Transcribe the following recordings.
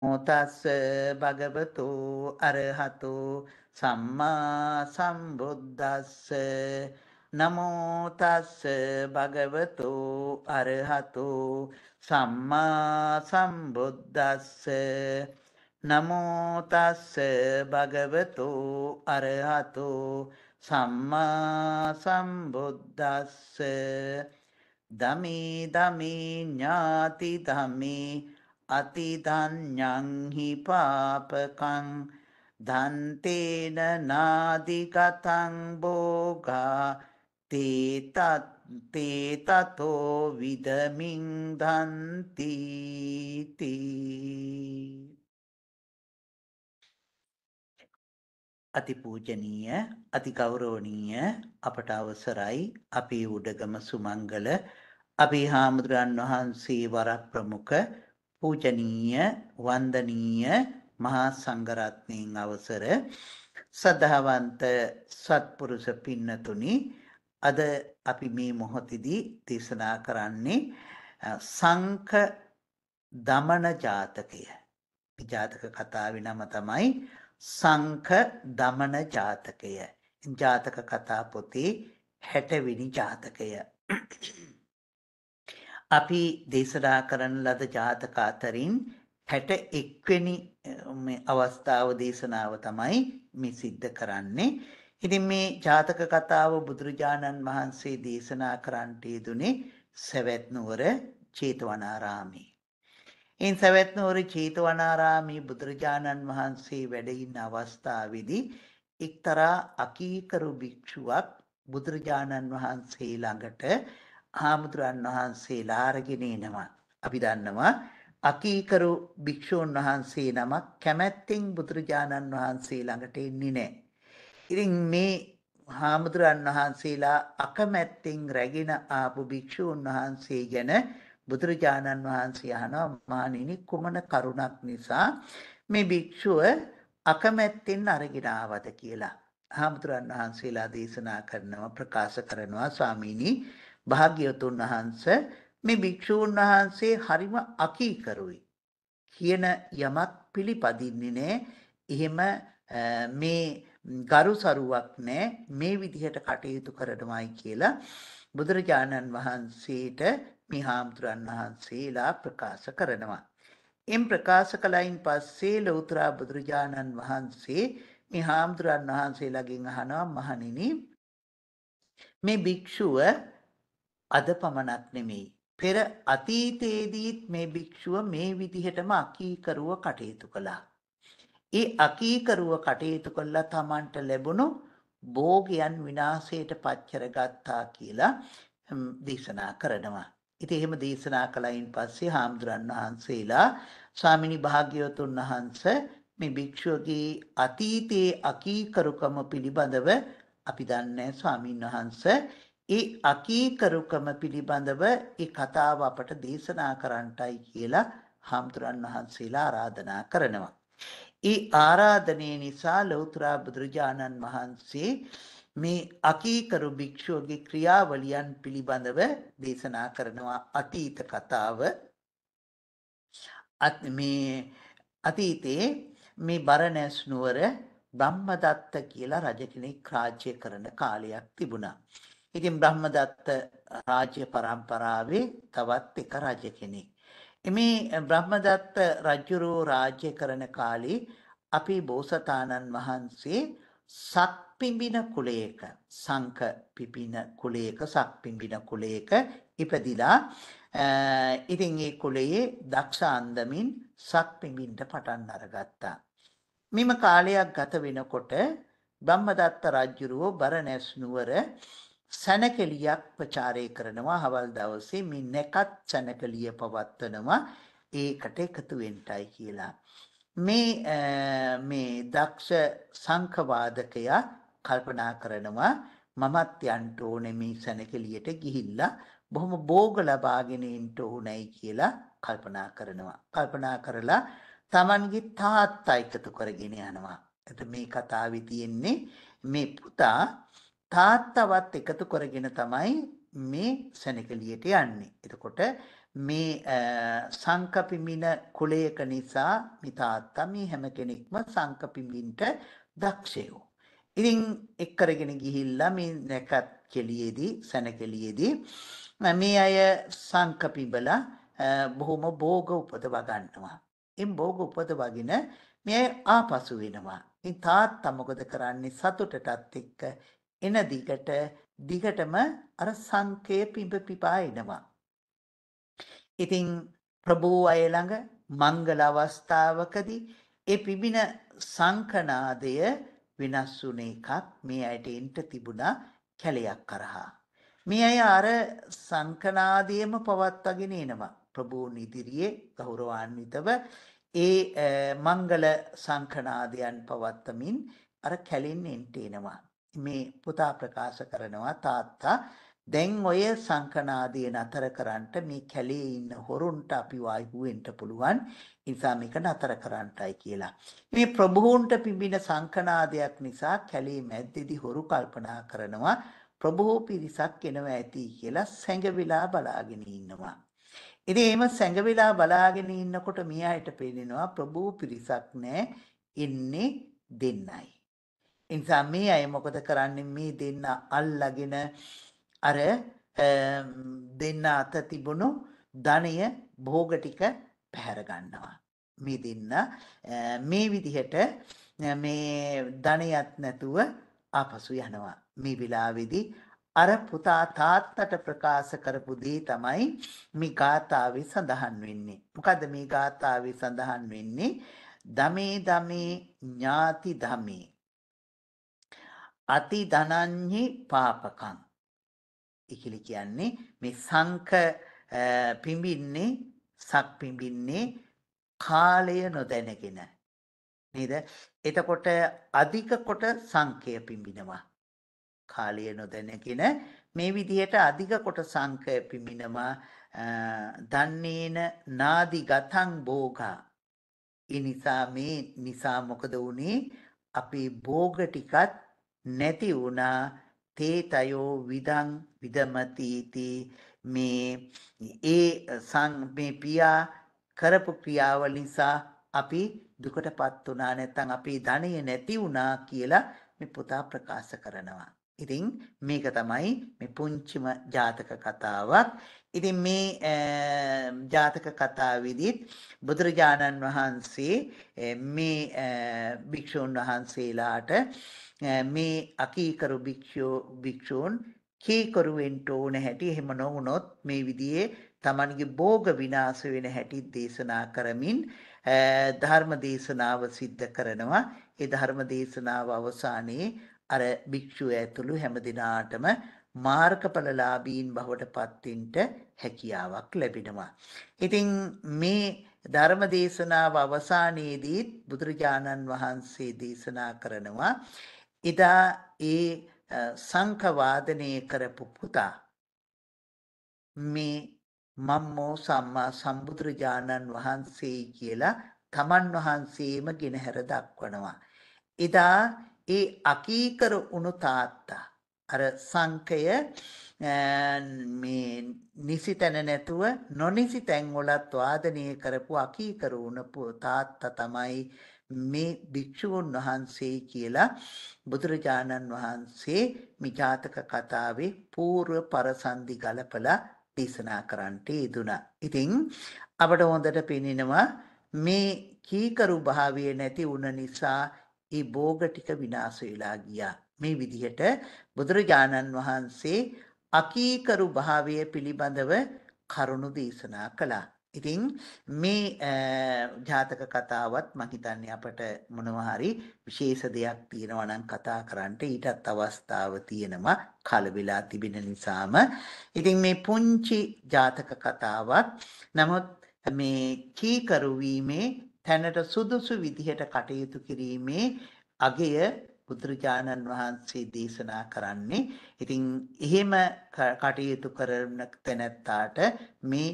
තස්ස භගවතු අරහතු සම්මා සම්බුද්දස්ස නමෝ තස්ස භගවතු අරහතු සම්මා සම්බුද්දස්ස නමෝ තස්ස භගවතු අරහතු සම්මා සම්බුද්දස්ස දමේ දමේ ඥාති දමේ අතිධඤ්ඤං හි පාපකං ධන්තේන නාදිගතං භෝගා තේතත් තේතතෝ විදමින් ධන්ති අතිපූජනීය අතිගෞරවනීය අපට අවසරයි අපේ උඩගම සුමංගල අපේ හාමුදුරන් වහන්සේ වරක් ප්‍රමුඛ පූජනීය වන්දනීය මහා සංඝරත්නයන් අවසර සදාවන්ත සත්පුරුෂ පින්නතුනි අද අපි මේ මොහොතේදී දේශනා කරන්නේ සංඛ දමන ජාතකය. ජාතක කතාවේ නම තමයි සංඛ දමන ජාතකය. ජාතක කතා පොතේ 60 වෙනි ජාතකය. අපි දේශනා කරන ලද ජාතක අතරින් 61 වෙනි අවස්ථාව දේශනාව තමයි මේ සිද්ධ කරන්නේ. ඉතින් මේ ජාතක කතාව බුදුරජාණන් වහන්සේ දේශනා කරන්නට යෙදුනේ සවැත් නුවර චේතවනාරාමේ. එන් සවැත් නුවර චේතවනාරාමේ බුදුරජාණන් වහන්සේ වැඩ ඉන්න අවස්ථාවේදී එක්තරා අකීකරු භික්ෂුවක් බුදුරජාණන් වහන්සේ ළඟට හාමුදුරන් වහන්සේලා අරගෙන එනවා. අපි දන්නවා අකීකරු භික්ෂූන් වහන්සේ නමක් කැමැත්තෙන් බුදුරජාණන් වහන්සේ ළඟට එන්නේ නැහැ. ඉතින් මේ හාමුදුරන් වහන්සේලා අකමැත්තෙන් රැගෙන ආපු භික්ෂූන් වහන්සේ ගැන බුදුරජාණන් වහන්සේ අහනවා මානිනි කුමන කරුණක් නිසා මේ භික්ෂුව අකමැත්තෙන් අරගෙන ආවද කියලා. හාමුදුරන් වහන්සේලා දේශනා කරනවා ප්‍රකාශ කරනවා ස්වාමීනි භාග්‍යවතුන් වහන්ස මේ භික්ෂූන් වහන්සේ හරිම අකීකරුයි කියන යමක් පිළිපදින්නේ නෑ එහෙම මේ ගරුසරුවක් නෑ මේ විදිහට කටයුතු කරනවායි කියලා බුදුරජාණන් වහන්සේට මේ හාමුදුරන් වහන්සේලා ප්‍රකාශ කරනවා. එම් ප්‍රකාශ කළයින් පස්සේ ලෞතරා බුදුරජාණන් වහන්සේ මේ හාමුදුරන් වහන්සේලාගෙන් අහනවා මහණෙනි මේ භික්ෂුව අද පමණක් නෙමෙයි. පෙර අතීතයේදීත් මේ භික්ෂුව මේ විදිහටම අකීකරුව කටයුතු කළා. ඒ අකීකරුව කටයුතු කළා තමන්ට ලැබුණු භෝගයන් විනාශයට පච්චර ගත්තා කියලා දේශනා කරනවා. ඉතින් එහෙම දේශනා කළයින් පස්සේ හාමුදුරන් වහන්සේලා ස්වාමිනී භාග්‍යවතුන් වහන්සේ මේ භික්ෂුවගේ අතීතයේ අකීකරුකම පිළිබඳව අපි දන්නේ ස්වාමින් වහන්සේ ඒ අකීකරුකම පිළිබඳව ඒ කතාව අපට දේශනා කරන්නටයි කියලා හාමුදුරන් වහන්සේලා ආරාධනා කරනවා. ඒ ආරාධනය නිසා ලෞතර බුදුරජාණන් වහන්සේ මේ අකීකරු භික්ෂුවගේ ක්‍රියාවලියන් පිළිබඳව දේශනා කරනවා අතීත කතාව අත් මේ අතීතයේ මේ බරණැස් නුවර බ්‍රහ්මදත්ත කියලා රජ කෙනෙක් රාජ්‍ය කරන කාලයක් තිබුණා. ඉතින් බ්‍රහ්මදත්ත රාජ්‍ය පරම්පරාවේ තවත් එක රජ කෙනෙක්. මේ බ්‍රහ්මදත්ත රජුරෝ රාජ්‍ය කරන කාලේ අපි බෝසතාණන් වහන්සේ සත් පිඹින කුලයක සංක පිපින කුලයක සක් පිඹින කුලයක ඉපදිලා ඉතින් ඒ කුලයේ දක්ෂ අන්දමින් සක් පිඹින්ට පටන් අරගත්තා. මෙම කාලයක් ගත වෙනකොට බම්මදත්ත රජුරුව බරණැස් නුවර සැනකෙලියක් ප්‍රචාරය කරනවා හවල් දවසේ මේ නැකත් සැනකෙලිය පවත්වනවා ඒකට එකතු වෙන්ටයි කියලා. මේ මේ දක්ෂ සංඛවාදකයා කල්පනා කරනවා මමත් යන්න ඕනේ මේ සැනකෙලියට ගිහිල්ලා බොහොම භෝග ලබාගෙන ඉන්න ඕනයි කියලා කල්පනා කරනවා. කල්පනා කරලා Tamanගේ තාත්තා එකතු කරගෙන යනවා. එතකොට මේ කතාවේ තියෙන්නේ මේ පුතා තාත්තවත් එකතු කරගෙන තමයි මේ සැනකලියට යන්නේ. එතකොට මේ සංකපිමින කුලයක නිසා මේ තාත්තා මේ හැම කෙනෙක්ම සංකපිමින්ට දක්ෂයෝ. ඉතින් එක් කරගෙන ගිහිල්ලා මේ නැකත් කෙලියේදී සැනකෙලියේදී මේ අය සංකපිබලා බොහොම භෝග උපදවා ගන්නවා. එම් භෝග උපදවාගෙන මේ ආපසු වෙනවා. ඉතින් තාත්තා මොකද කරන්නේ සතුටටත් එක්ක එන දිගට දිගටම අර සංකේ පිඹ පිපා එනවා. ඉතින් ප්‍රභූ අය ළඟ මංගල අවස්ථාවකදී ඒ පිබින සංකනාදය වෙනස් වුණ එකක් මේ අයට එන්න තිබුණා කැලයක් කරහා. මේ අය අර සංකනාදයම පවත්වාගෙන එනවා. ප්‍රභූන් ඉදිරියේ ගෞරවාන්විතව ඒ මංගල සංකනාදයන් පවත්තමින් අර කැලෙන් එන්ට එනවා. මේ පුතා ප්‍රකාශ කරනවා තාත්තා දැන් ඔය සංකනාදී නතර කරන්නට මේ කැලේ ඉන්න හොරුන්ට අපි වායු වෙන්න පුළුවන් නිසා මේක නතර කරන්නයි කියලා. මේ ප්‍රභූන්ට පිඹින සංකනාදයක් නිසා කැලේ මැද්දේදී හොරු කල්පනා කරනවා ප්‍රභූ පිරිසක් එනවා ඇති කියලා සැඟවිලා බලාගෙන ඉන්නවා. ඉතින් එහෙම සැඟවිලා බලාගෙන ඉන්නකොට මියාට පේනවා ප්‍රභූ පිරිසක් නෑ එන්නේ දෙන්නයි. නිසා මේ අය මොකද කරන්නේ මේ දෙන්න අල්ලගෙන අර දෙන්න අත තිබුණු ධනය භෝග ටික පැහැර ගන්නවා. මේ දෙන්න මේ විදිහට මේ ධනයත් නැතුව ආපසු යනවා. මේ වෙලාවේදී අර පුතා තාත්තට ප්‍රකාශ කරපු දේ තමයි මේ ගාථාවේ සඳහන් වෙන්නේ. මොකද මේ ගාථාවේ සඳහන් වෙන්නේ දමේ දමේ ඥාති දමේ අති ධනංහි පාපකං. ඉකිලි කියන්නේ මේ සංක පිඹින්නේ සක් පිඹින්නේ කාලය නොදැනගෙන. නේද? එතකොට අධික කොට සංකය පිඹිනවා. කාලය නොදැනගෙන මේ විදිහට අධික කොට සංකය පිඹිනවා දන්නේන නාදි ගතං භෝගා. ඒ නිසා මේ නිසා මොකද වුනේ? අපේ භෝග ටිකත් නැති වුණා තේතයෝ විදං විදමතිති මේ ඒ සං මේ පියා කරපු ක්‍රියාව නිසා අපි දුකටපත් වුණා නැත්නම් අපේ ධනය නැති වුණා කියලා මේ පුතා ප්‍රකාශ කරනවා. ඉතින් මේක තමයි මේ පුංචිම ජාතක කතාවක්. ඉතින් මේ ජාතක කතාවෙදිත් බුදුරජාණන් වහන්සේ මේ භික්ෂුන් වහන්සේලාට මේ අකීකරු භික්ෂූ භික්ෂූන් කීකරු වෙන්න ඕන හැටි එහෙම නොවුනොත් මේ විදිහේ Tamanගේ භෝග විනාශ වෙන හැටි දේශනා කරමින් ධර්ම දේශනාව සිද්ධ කරනවා ඒ ධර්ම දේශනාව අවසානයේ අර භික්ෂුව ඇතුළු හැම දිනාටම මාර්ගඵලලාභීන් බවට පත්වෙන්න හැකියාවක් ලැබෙනවා. ඉතින් මේ ධර්ම දේශනාව අවසානයේදී බුදුරජාණන් වහන්සේ දේශනා කරනවා එදා ඒ සංකවාදනය කරපු පුතා මේ මම්මෝ සම්මා සම්බුදුරජාණන් වහන්සේ කියලා තමන් වහන්සේම ගෙනහැර දක්වනවා. එදා ඒ අකීකර උණු තාත්තා අර සංකය මේ නිසි තැන නැතුව නොනිසි තැන්වලත් වාදනය කරපු අකීකර වුණ තාත්තා තමයි මේ භික්ෂූන් වහන්සේ කියලා බුදුරජාණන් වහන්සේ මේ ජාතක කතාවේ పూర్ව පරසන්දි ගලපලා දේශනා කරන්නට යෙදුණා. ඉතින් අපට හොඳට පෙනෙනවා මේ කීකරු භාවය නැති වුණ නිසා ඒ භෝග ටික විනාශ වෙලා ගියා. මේ විදිහට බුදුරජාණන් වහන්සේ අකීකරු භාවය පිළිබඳව කරුණු දේශනා කළා. ඉතින් මේ ජාතක කතාවත් මම හිතන්නේ අපට මොනවා හරි විශේෂ දෙයක් තියෙනවා නම් කතා කරන්න ඊටත් අවස්ථාව තියෙනවා කල වෙලා තිබෙන නිසාම ඉතින් මේ පුංචි ජාතක කතාවත් නමුත් මේ කීකරු වීමේ තැනට සුදුසු විදිහට කටයුතු කිරීමේ අගය බුදුරජාණන් වහන්සේ දේශනා කරන්නේ. ඉතින් එහෙම කටයුතු කරන තැනැත්තාට මේ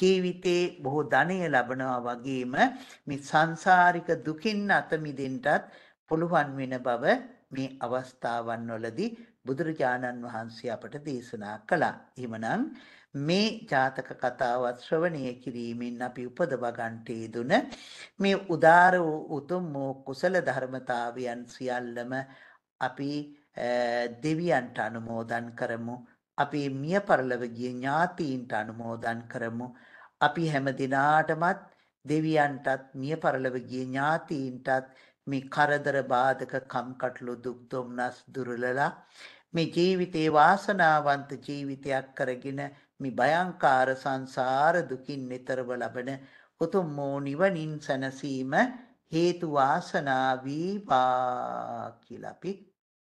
ජීවිතේ බොහෝ ධනය ලබනවා වගේම මේ සංසාරික දුකින් අත මිදෙන්නටත් පුළුවන් වෙන බව මේ අවස්ථාවන් වලදී බුදුරජාණන් වහන්සේ අපට දේශනා කළා. එහෙමනම් මේ ජාතක කතාවත් ශ්‍රවණය කිරීමෙන් අපි උපදවා ගන්නට මේ උදාර වූ උතුම් වූ කුසල ධර්මතාවයන් සියල්ලම අපි දෙවියන්ට අනුමෝදන් කරමු අපේ මිය පරලොව ගිය ඥාතීන්ට අනුමෝදන් කරමු අපි හැම දිනාටමත් දෙවියන්ටත් මිය පරලොව ගිය ඥාතීන්ටත් මේ කරදර බාධක කම්කටොළු දුක් දුම්නස් දුර්ලලා මේ ජීවිතේ වාසනාවන්ත ජීවිතයක් කරගෙන මේ භයංකාර සංසාර දුකින් නිතරව ලබන උතුම් වූ නිවනින් සැනසීම හේතු වාසනා වීවා කියලා අපි